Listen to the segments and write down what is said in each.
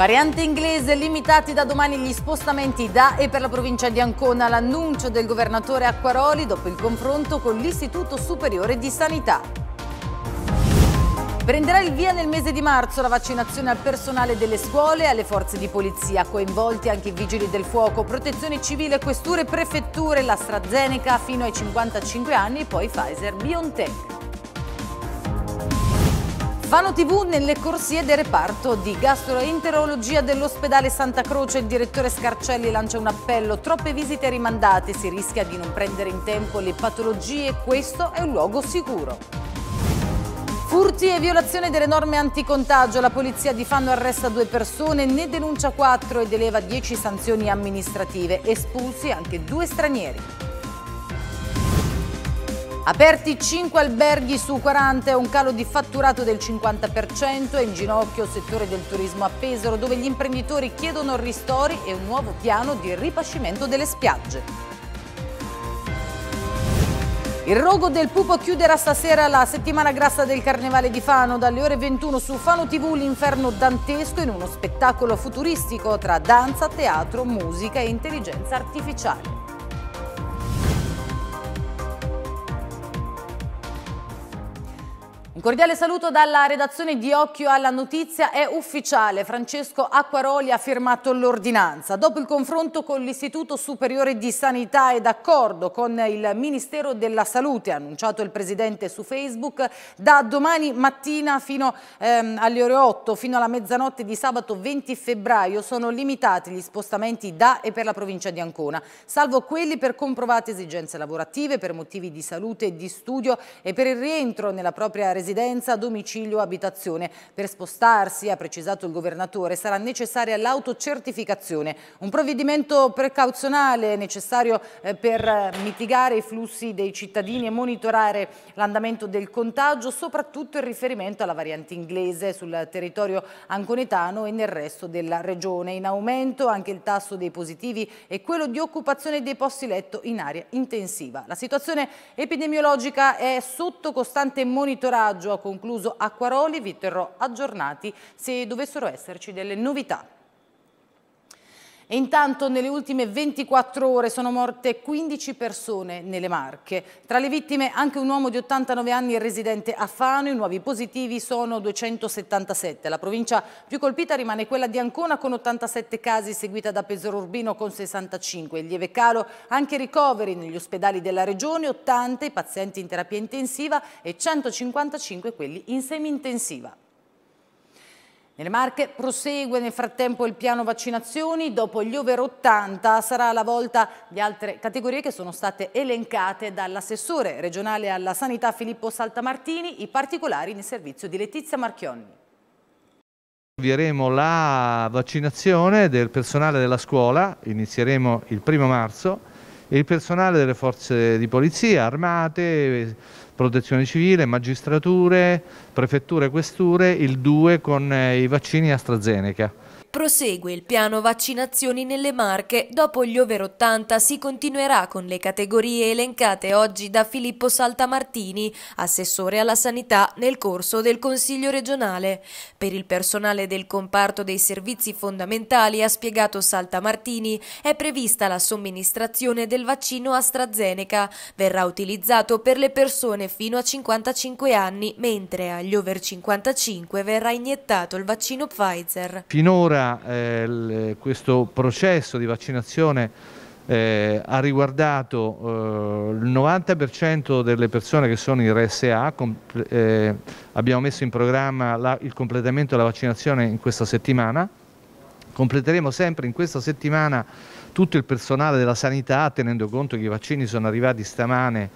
Variante inglese, limitati da domani gli spostamenti da e per la provincia di Ancona, l'annuncio del governatore Acquaroli dopo il confronto con l'Istituto Superiore di Sanità. Prenderà il via nel mese di marzo la vaccinazione al personale delle scuole e alle forze di polizia, coinvolti anche i vigili del fuoco, protezione civile, questure, prefetture, l'AstraZeneca fino ai 55 anni e poi Pfizer BioNTech. Vano TV nelle corsie del reparto di gastroenterologia dell'ospedale Santa Croce. Il direttore Scarcelli lancia un appello. Troppe visite rimandate, si rischia di non prendere in tempo le patologie. Questo è un luogo sicuro. Furti e violazione delle norme anticontagio. La polizia di Fanno arresta due persone, ne denuncia quattro ed eleva dieci sanzioni amministrative. Espulsi anche due stranieri. Aperti 5 alberghi su 40, un calo di fatturato del 50% e in ginocchio il settore del turismo a Pesaro dove gli imprenditori chiedono ristori e un nuovo piano di ripascimento delle spiagge. Il rogo del pupo chiuderà stasera la settimana grassa del Carnevale di Fano dalle ore 21 su Fano TV l'inferno dantesco in uno spettacolo futuristico tra danza, teatro, musica e intelligenza artificiale. Un cordiale saluto dalla redazione di Occhio alla Notizia. È ufficiale, Francesco Acquaroli ha firmato l'ordinanza. Dopo il confronto con l'Istituto Superiore di Sanità e d'accordo con il Ministero della Salute, annunciato il Presidente su Facebook, da domani mattina fino ehm, alle ore 8, fino alla mezzanotte di sabato 20 febbraio, sono limitati gli spostamenti da e per la provincia di Ancona, salvo quelli per comprovate esigenze lavorative, per motivi di salute e di studio e per il rientro nella propria residenza residenza, domicilio o abitazione. Per spostarsi, ha precisato il governatore, sarà necessaria l'autocertificazione, un provvedimento precauzionale necessario eh, per eh, mitigare i flussi dei cittadini e monitorare l'andamento del contagio, soprattutto in riferimento alla variante inglese sul territorio anconetano e nel resto della regione. In aumento anche il tasso dei positivi e quello di occupazione dei posti letto in area intensiva. La situazione epidemiologica è sotto costante monitoraggio sondaggio, ha concluso Acquaroli, vi terrò aggiornati se dovessero esserci delle novità. E intanto nelle ultime 24 ore sono morte 15 persone nelle Marche. Tra le vittime anche un uomo di 89 anni residente a Fano. I nuovi positivi sono 277. La provincia più colpita rimane quella di Ancona con 87 casi, seguita da Pesaro Urbino con 65. Il lieve calo anche ricoveri negli ospedali della regione, 80 i pazienti in terapia intensiva e 155 quelli in semi-intensiva. Nelle Marche prosegue nel frattempo il piano vaccinazioni, dopo gli over 80 sarà la volta di altre categorie che sono state elencate dall'assessore regionale alla sanità Filippo Saltamartini, i particolari nel servizio di Letizia Marchionni. Avvieremo la vaccinazione del personale della scuola, inizieremo il primo marzo il personale delle forze di polizia, armate, protezione civile, magistrature, prefetture, questure, il 2 con eh, i vaccini AstraZeneca. Prosegue il piano vaccinazioni nelle Marche. Dopo gli over 80 si continuerà con le categorie elencate oggi da Filippo Saltamartini, assessore alla sanità, nel corso del Consiglio regionale. Per il personale del comparto dei servizi fondamentali, ha spiegato Saltamartini, è prevista la somministrazione del vaccino AstraZeneca. Verrà utilizzato per le persone fino a 55 anni, mentre agli over 55 verrà iniettato il vaccino Pfizer. Finora finora eh, questo processo di vaccinazione eh, ha riguardato eh, il 90% delle persone che sono in RSA, eh, abbiamo messo in programma la, il completamento della vaccinazione in questa settimana, completeremo sempre in questa settimana tutto il personale della sanità tenendo conto che i vaccini sono arrivati stamane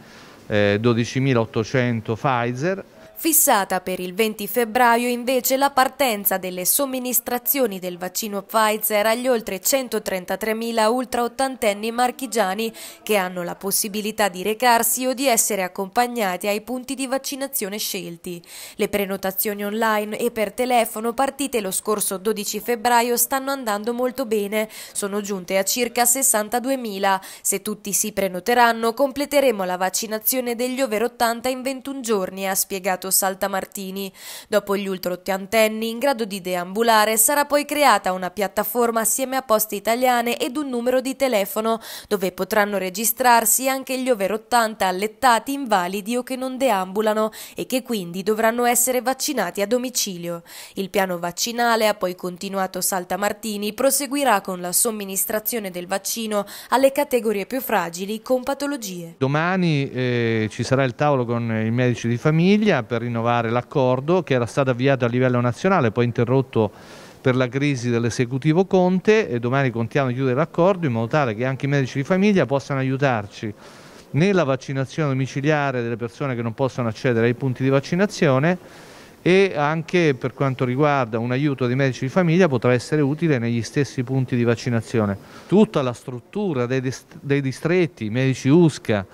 eh, 12.800 Pfizer Fissata per il 20 febbraio invece la partenza delle somministrazioni del vaccino Pfizer agli oltre 133.000 ultraottantenni marchigiani che hanno la possibilità di recarsi o di essere accompagnati ai punti di vaccinazione scelti. Le prenotazioni online e per telefono partite lo scorso 12 febbraio stanno andando molto bene, sono giunte a circa 62.000. Se tutti si prenoteranno completeremo la vaccinazione degli over 80 in 21 giorni, ha spiegato Saltamartini. Dopo gli ultraottantenni in grado di deambulare sarà poi creata una piattaforma assieme a poste italiane ed un numero di telefono dove potranno registrarsi anche gli over 80 allettati, invalidi o che non deambulano e che quindi dovranno essere vaccinati a domicilio. Il piano vaccinale, ha poi continuato Saltamartini, proseguirà con la somministrazione del vaccino alle categorie più fragili con patologie. Domani eh, ci sarà il tavolo con i medici di famiglia per per rinnovare l'accordo che era stato avviato a livello nazionale, poi interrotto per la crisi dell'esecutivo Conte e domani contiamo di chiudere l'accordo in modo tale che anche i medici di famiglia possano aiutarci nella vaccinazione domiciliare delle persone che non possono accedere ai punti di vaccinazione e anche per quanto riguarda un aiuto dei medici di famiglia potrà essere utile negli stessi punti di vaccinazione. Tutta la struttura dei, distretti, i medici USCA,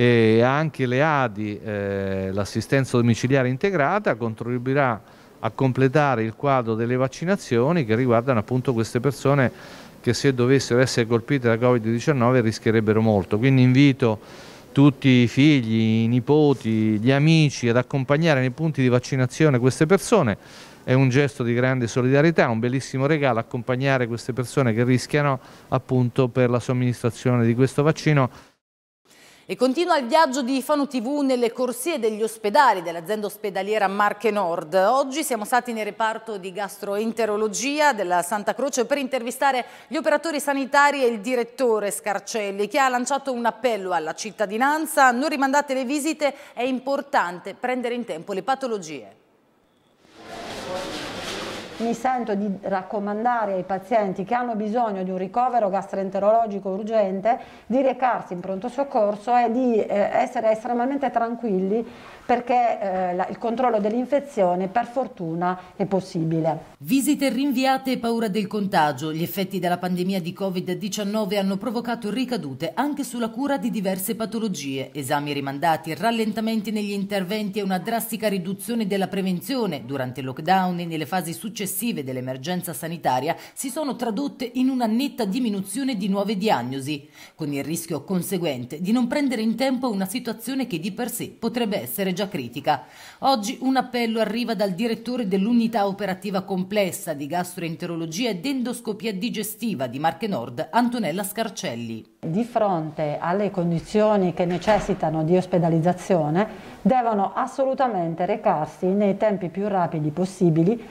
e anche le ADI, eh, l'assistenza domiciliare integrata, contribuirà a completare il quadro delle vaccinazioni che riguardano appunto queste persone che se dovessero essere colpite da Covid-19 rischierebbero molto. Quindi invito tutti i figli, i nipoti, gli amici ad accompagnare nei punti di vaccinazione queste persone. È un gesto di grande solidarietà, un bellissimo regalo accompagnare queste persone che rischiano appunto per la somministrazione di questo vaccino. E continua il viaggio di Fano TV nelle corsie degli ospedali dell'azienda ospedaliera Marche Nord. Oggi siamo stati nel reparto di gastroenterologia della Santa Croce per intervistare gli operatori sanitari e il direttore Scarcelli che ha lanciato un appello alla cittadinanza. Non rimandate le visite, è importante prendere in tempo le patologie mi sento di raccomandare ai pazienti che hanno bisogno di un ricovero gastroenterologico urgente di recarsi in pronto soccorso e di eh, essere estremamente tranquilli perché eh, la, il controllo dell'infezione per fortuna è possibile. Visite rinviate e paura del contagio. Gli effetti della pandemia di Covid-19 hanno provocato ricadute anche sulla cura di diverse patologie, esami rimandati, rallentamenti negli interventi e una drastica riduzione della prevenzione durante il lockdown e nelle fasi successive dell'emergenza sanitaria si sono tradotte in una netta diminuzione di nuove diagnosi, con il rischio conseguente di non prendere in tempo una situazione che di per sé potrebbe essere già già critica. Oggi un appello arriva dal direttore dell'unità operativa complessa di gastroenterologia ed endoscopia digestiva di Marche Nord, Antonella Scarcelli. Di fronte alle condizioni che necessitano di ospedalizzazione, devono assolutamente recarsi nei tempi più rapidi possibili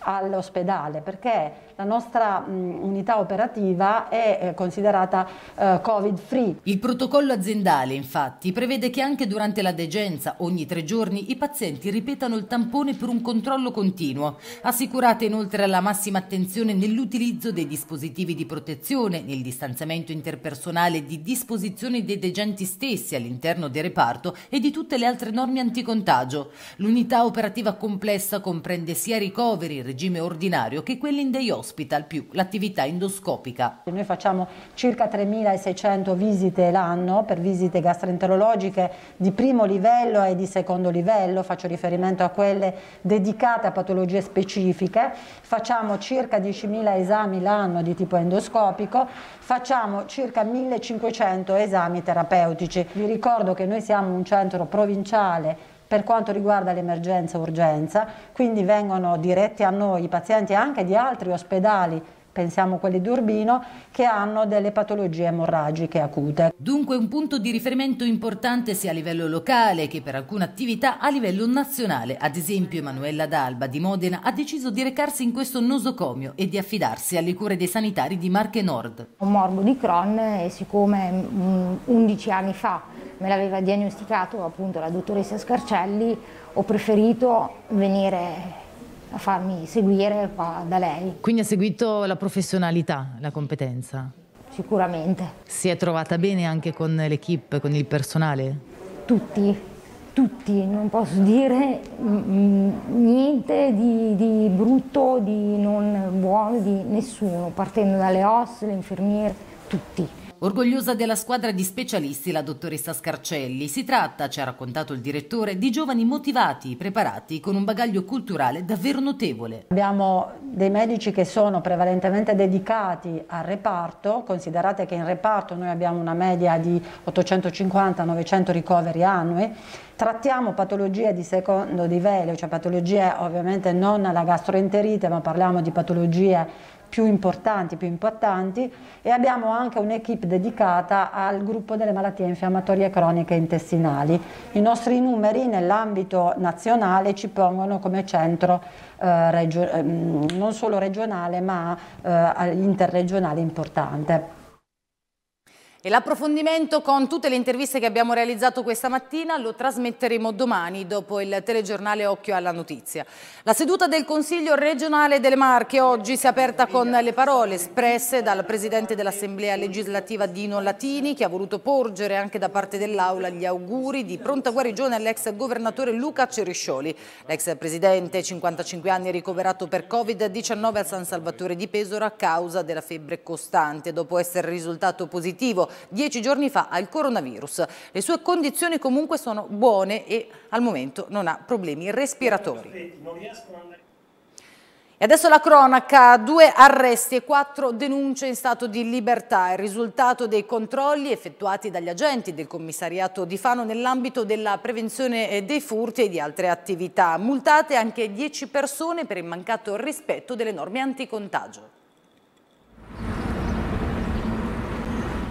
all'ospedale perché la nostra mh, unità operativa è eh, considerata eh, covid free. Il protocollo aziendale infatti prevede che anche durante la degenza ogni tre giorni i pazienti ripetano il tampone per un controllo continuo. Assicurate inoltre la massima attenzione nell'utilizzo dei dispositivi di protezione, nel distanziamento interpersonale di disposizione dei degenti stessi all'interno del reparto e di tutte le altre norme anticontagio. L'unità operativa complessa comprende sia ricoveri in regime ordinario che quelli in day off all'hospital più l'attività endoscopica. Noi facciamo circa 3.600 visite l'anno per visite gastroenterologiche di primo livello e di secondo livello, faccio riferimento a quelle dedicate a patologie specifiche, facciamo circa 10.000 esami l'anno di tipo endoscopico, facciamo circa 1.500 esami terapeutici. Vi ricordo che noi siamo un centro provinciale per quanto riguarda l'emergenza urgenza, quindi vengono diretti a noi i pazienti anche di altri ospedali pensiamo a quelli di Urbino, che hanno delle patologie emorragiche acute. Dunque un punto di riferimento importante sia a livello locale che per alcune attività a livello nazionale. Ad esempio Emanuela D'Alba di Modena ha deciso di recarsi in questo nosocomio e di affidarsi alle cure dei sanitari di Marche Nord. Un morbo di Crohn e siccome 11 mm, anni fa me l'aveva diagnosticato appunto la dottoressa Scarcelli, ho preferito venire a farmi seguire qua da lei. Quindi ha seguito la professionalità, la competenza? Sicuramente. Si è trovata bene anche con l'equipe, con il personale? Tutti, tutti, non posso dire mm, mm, niente di, di brutto, di non buono, di nessuno, partendo dalle OS, le infermiere, tutti. Orgogliosa della squadra di specialisti, la dottoressa Scarcelli, si tratta, ci ha raccontato il direttore, di giovani motivati, preparati, con un bagaglio culturale davvero notevole. Abbiamo dei medici che sono prevalentemente dedicati al reparto, considerate che in reparto noi abbiamo una media di 850-900 ricoveri annui, trattiamo patologie di secondo livello, cioè patologie ovviamente non la gastroenterite, ma parliamo di patologie più importanti, più impattanti e abbiamo anche un'equipe dedicata al gruppo delle malattie infiammatorie croniche intestinali. I nostri numeri nell'ambito nazionale ci pongono come centro eh, ehm, non solo regionale ma eh, interregionale importante. E l'approfondimento con tutte le interviste che abbiamo realizzato questa mattina lo trasmetteremo domani dopo il telegiornale Occhio alla Notizia. La seduta del Consiglio regionale delle Marche oggi si è aperta con le parole espresse dal Presidente dell'Assemblea legislativa Dino Latini che ha voluto porgere anche da parte dell'Aula gli auguri di pronta guarigione all'ex governatore Luca Ceriscioli. L'ex Presidente, 55 anni, è ricoverato per Covid-19 a San Salvatore di Pesaro a causa della febbre costante dopo essere risultato positivo dieci giorni fa al coronavirus. Le sue condizioni comunque sono buone e al momento non ha problemi respiratori. E adesso la cronaca, due arresti e quattro denunce in stato di libertà, il risultato dei controlli effettuati dagli agenti del commissariato di Fano nell'ambito della prevenzione eh, dei furti e di altre attività. Multate anche dieci persone per il mancato rispetto delle norme anticontagio.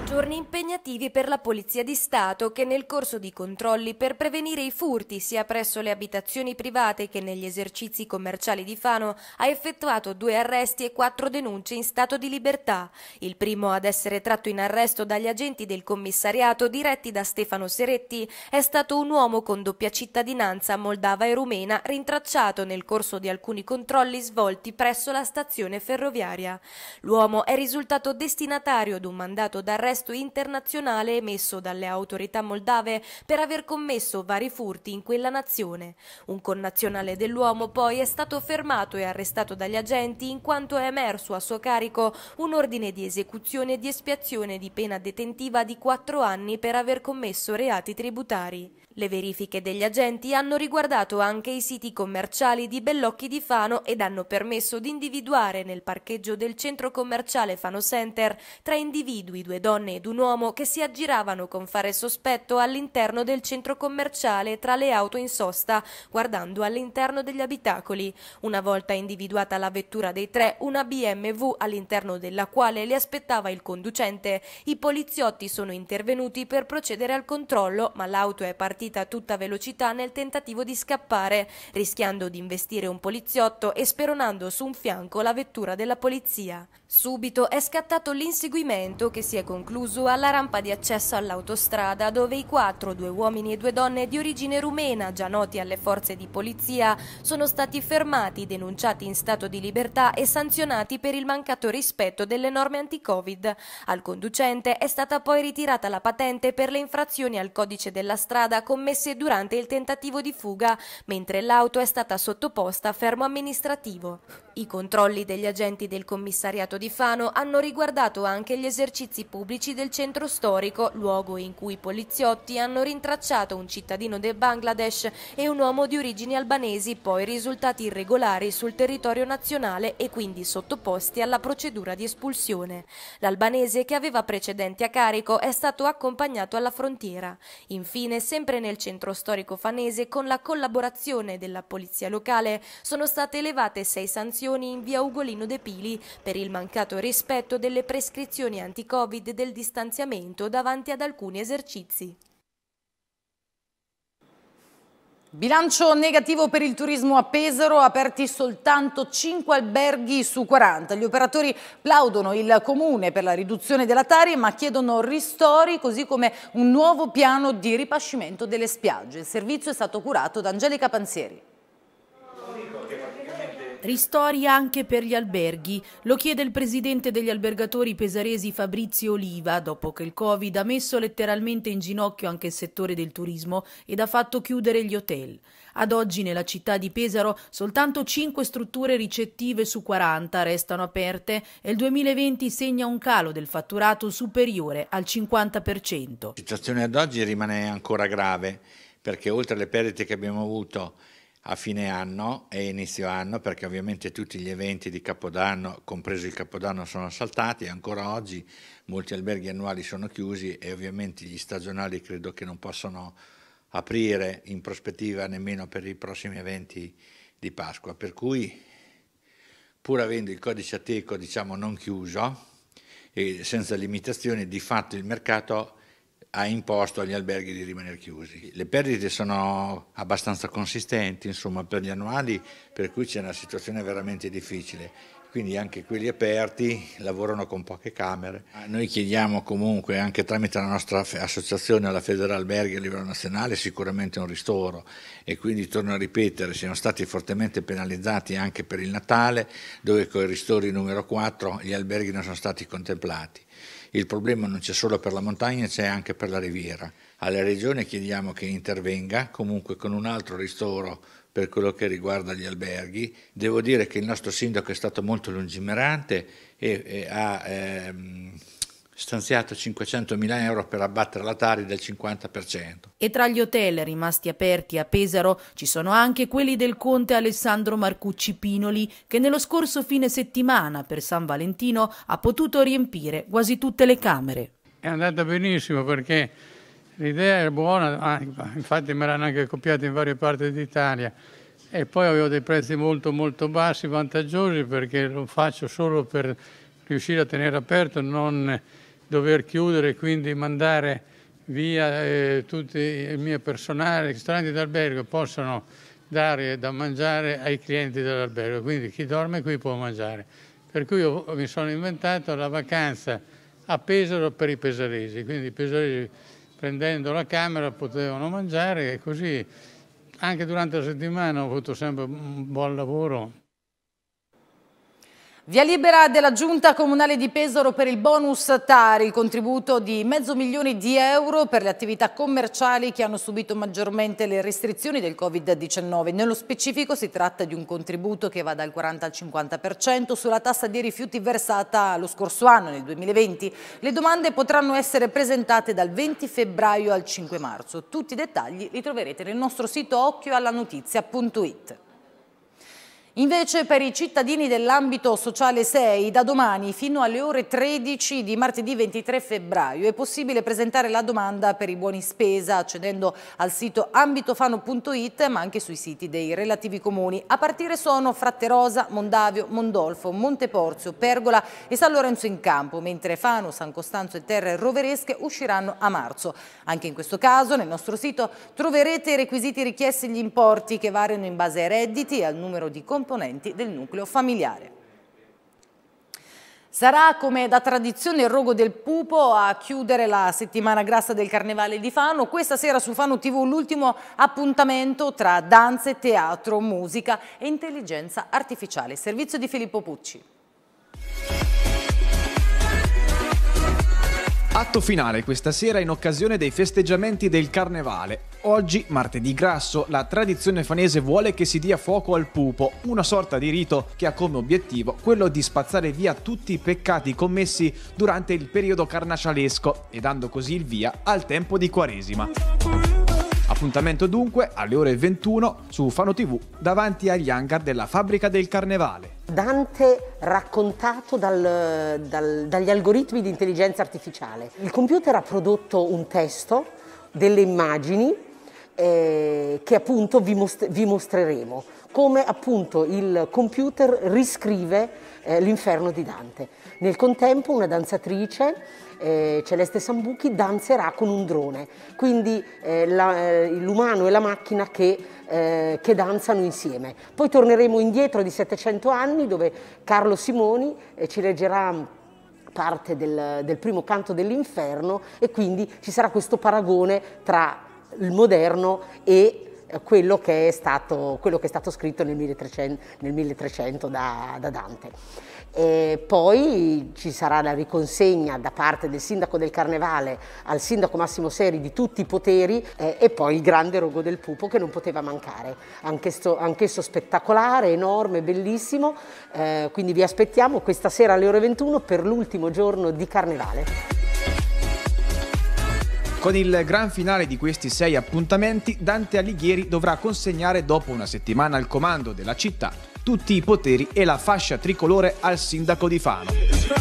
Giorni impegnativi per la Polizia di Stato che nel corso di controlli per prevenire i furti sia presso le abitazioni private che negli esercizi commerciali di Fano ha effettuato due arresti e quattro denunce in stato di libertà. Il primo ad essere tratto in arresto dagli agenti del commissariato diretti da Stefano Seretti è stato un uomo con doppia cittadinanza moldava e rumena rintracciato nel corso di alcuni controlli svolti presso la stazione ferroviaria. L'uomo è risultato destinatario ad un mandato d'arresto arresto internazionale emesso dalle autorità moldave per aver commesso vari furti in quella nazione. Un connazionale dell'uomo poi è stato fermato e arrestato dagli agenti in quanto è emerso a suo carico un ordine di esecuzione e di espiazione di pena detentiva di quattro anni per aver commesso reati tributari. Le verifiche degli agenti hanno riguardato anche i siti commerciali di Bellocchi di Fano ed hanno permesso di individuare nel parcheggio del centro commerciale Fano Center tre individui, due donne donna ed un uomo che si aggiravano con fare sospetto all'interno del centro commerciale tra le auto in sosta, guardando all'interno degli abitacoli. Una volta individuata la vettura dei tre, una BMW all'interno della quale li aspettava il conducente, i poliziotti sono intervenuti per procedere al controllo, ma l'auto è partita a tutta velocità nel tentativo di scappare, rischiando di investire un poliziotto e speronando su un fianco la vettura della polizia. Subito è scattato l'inseguimento che si è concluso alla rampa di accesso all'autostrada dove i quattro, due uomini e due donne di origine rumena, già noti alle forze di polizia, sono stati fermati, denunciati in stato di libertà e sanzionati per il mancato rispetto delle norme anti-Covid. Al conducente è stata poi ritirata la patente per le infrazioni al codice della strada commesse durante il tentativo di fuga, mentre l'auto è stata sottoposta a fermo amministrativo. I controlli degli agenti del commissariato di Fano hanno riguardato anche gli esercizi pubblici del centro storico, luogo in cui i poliziotti hanno rintracciato un cittadino del Bangladesh e un uomo di origini albanesi poi risultati irregolari sul territorio nazionale e quindi sottoposti alla procedura di espulsione. L'albanese che aveva precedenti a carico è stato accompagnato alla frontiera. Infine, sempre nel centro storico fanese, con la collaborazione della polizia locale, sono state elevate sei sanzioni manifestazioni in via Ugolino De Pili per il mancato rispetto delle prescrizioni anti-Covid del distanziamento davanti ad alcuni esercizi. Bilancio negativo per il turismo a Pesaro, aperti soltanto 5 alberghi su 40. Gli operatori plaudono il comune per la riduzione della tari ma chiedono ristori così come un nuovo piano di ripascimento delle spiagge. Il servizio è stato curato da Angelica Panzieri. Ristori anche per gli alberghi. Lo chiede il presidente degli albergatori pesaresi Fabrizio Oliva, dopo che il Covid ha messo letteralmente in ginocchio anche il settore del turismo ed ha fatto chiudere gli hotel. Ad oggi nella città di Pesaro soltanto 5 strutture ricettive su 40 restano aperte e il 2020 segna un calo del fatturato superiore al 50%. La situazione ad oggi rimane ancora grave perché oltre alle perdite che abbiamo avuto a fine anno e inizio anno, perché ovviamente tutti gli eventi di Capodanno, compreso il Capodanno, sono saltati, ancora oggi molti alberghi annuali sono chiusi e ovviamente gli stagionali credo che non possano aprire in prospettiva nemmeno per i prossimi eventi di Pasqua. Per cui, pur avendo il codice ateco diciamo non chiuso e senza limitazioni, di fatto il mercato ha imposto agli alberghi di rimanere chiusi. Le perdite sono abbastanza consistenti insomma, per gli annuali, per cui c'è una situazione veramente difficile. Quindi anche quelli aperti lavorano con poche camere. Noi chiediamo comunque, anche tramite la nostra associazione alla Federalberghi a livello nazionale, sicuramente un ristoro e quindi, torno a ripetere, siamo stati fortemente penalizzati anche per il Natale, dove con i ristori numero 4 gli alberghi non sono stati contemplati il problema non c'è solo per la montagna, c'è anche per la riviera. Alla Regione chiediamo che intervenga comunque con un altro ristoro per quello che riguarda gli alberghi. Devo dire che il nostro sindaco è stato molto lungimirante e, e ha ehm, stanziato 500.000 euro per abbattere la Tari del 50%. E tra gli hotel rimasti aperti a Pesaro ci sono anche quelli del conte Alessandro Marcucci Pinoli che nello scorso fine settimana per San Valentino ha potuto riempire quasi tutte le camere. È andata benissimo perché l'idea è buona, ah, infatti me l'hanno anche copiata in varie parti d'Italia e poi avevo dei prezzi molto molto bassi, vantaggiosi perché lo faccio solo per riuscire a tenere aperto, non dover chiudere, e quindi mandare via eh, tutto il mio personale, ristoranti d'albergo possono dare da mangiare ai clienti dell'albergo, quindi chi dorme qui può mangiare. Per cui io mi sono inventato la vacanza a Pesaro per i pesaresi, quindi i pesaresi prendendo la camera potevano mangiare e così anche durante la settimana ho avuto sempre un buon lavoro. Via libera della Giunta Comunale di Pesaro per il bonus TARI, il contributo di mezzo milione di euro per le attività commerciali che hanno subito maggiormente le restrizioni del Covid-19. Nello specifico si tratta di un contributo che va dal 40 al 50% sulla tassa di rifiuti versata lo scorso anno, nel 2020. Le domande potranno essere presentate dal 20 febbraio al 5 marzo. Tutti i dettagli li troverete nel nostro sito occhioallanotizia.it. Invece per i cittadini dell'ambito sociale 6, da domani fino alle ore 13 di martedì 23 febbraio è possibile presentare la domanda per i buoni spesa accedendo al sito ambitofano.it ma anche sui siti dei relativi comuni. A partire sono Fratterosa, Mondavio, Mondolfo, Monteporzio, Pergola e San Lorenzo in Campo, mentre Fano, San Costanzo e Terre Roveresche usciranno a marzo. Anche in questo caso nel nostro sito troverete i requisiti richiesti e gli importi che variano in base ai redditi e al numero di competenze componenti del nucleo familiare. Sarà come da tradizione il rogo del pupo a chiudere la settimana grassa del Carnevale di Fano. Questa sera su Fano TV l'ultimo appuntamento tra danze, teatro, musica e intelligenza artificiale. Servizio di Filippo Pucci. Atto finale questa sera in occasione dei festeggiamenti del Carnevale. Oggi, martedì grasso, la tradizione fanese vuole che si dia fuoco al pupo, una sorta di rito che ha come obiettivo quello di spazzare via tutti i peccati commessi durante il periodo carnascialesco e dando così il via al tempo di Quaresima. Appuntamento dunque alle ore 21 su Fano TV davanti agli hangar della fabbrica del carnevale. Dante raccontato dal, dal, dagli algoritmi di intelligenza artificiale. Il computer ha prodotto un testo, delle immagini eh, che appunto vi, most vi, mostreremo, come appunto il computer riscrive eh, l'inferno di Dante. Nel contempo una danzatrice, eh, Celeste Sambuchi, danzerà con un drone, quindi eh, eh, l'umano e la macchina che, eh, che, danzano insieme. Poi torneremo indietro di 700 anni dove Carlo Simoni ci leggerà parte del, del primo canto dell'inferno e quindi ci sarà questo paragone tra il moderno e eh, quello che è stato, che è stato scritto nel 1300, nel 1300 da, da, Dante. E poi ci sarà la riconsegna da parte del sindaco del Carnevale al sindaco Massimo Seri di tutti i poteri eh, e poi il grande rogo del pupo che non poteva mancare, anch'esso, anch'esso spettacolare, enorme, bellissimo, eh, quindi vi aspettiamo questa sera alle ore 21 per l'ultimo giorno di Carnevale. Con il gran finale di questi sei appuntamenti, Dante Alighieri dovrà consegnare dopo una settimana al comando della città tutti i poteri e la fascia tricolore al sindaco di Fano.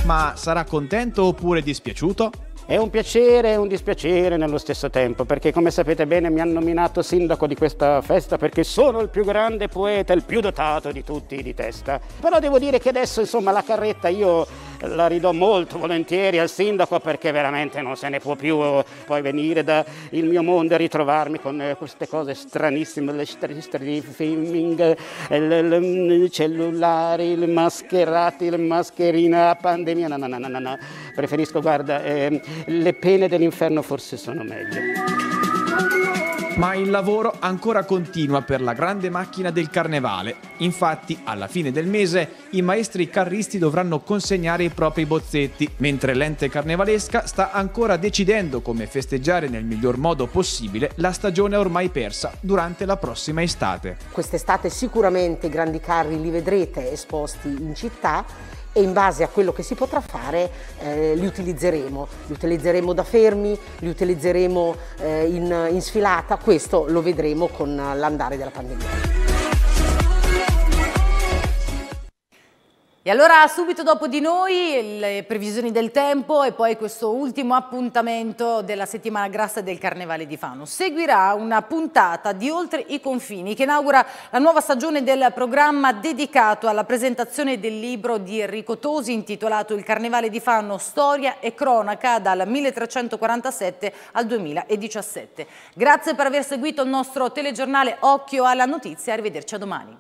Ma sarà contento oppure dispiaciuto? È un piacere e un dispiacere nello stesso tempo, perché come sapete bene mi hanno nominato sindaco di questa festa perché sono il più grande poeta, il più dotato di tutti di testa. Però devo dire che adesso, insomma, la carretta io la ridò molto volentieri al sindaco perché veramente non se ne può più eh, poi venire dal mio mondo e ritrovarmi con eh, queste cose stranissime, le streaming, eh, mm, i cellulari, i mascherati, il mascherine, la pandemia, no, no, no, no, no. preferisco, guarda, eh, le pene dell'inferno forse sono meglio. Ma il lavoro ancora continua per la grande macchina del carnevale. Infatti, alla fine del mese, i maestri carristi dovranno consegnare i propri bozzetti, mentre l'ente carnevalesca sta ancora decidendo come festeggiare nel miglior modo possibile la stagione ormai persa durante la prossima estate. Quest'estate sicuramente i grandi carri li vedrete esposti in città e in base a quello che si potrà fare eh, li utilizzeremo. Li utilizzeremo da fermi, li utilizzeremo eh, in, in sfilata, questo lo vedremo con eh, l'andare della pandemia. E allora subito dopo di noi le previsioni del tempo e poi questo ultimo appuntamento della settimana grassa del Carnevale di Fano. Seguirà una puntata di Oltre i confini che inaugura la nuova stagione del programma dedicato alla presentazione del libro di Enrico Tosi intitolato Il Carnevale di Fano Storia e Cronaca dal 1347 al 2017. Grazie per aver seguito il nostro telegiornale Occhio alla Notizia, arrivederci a domani.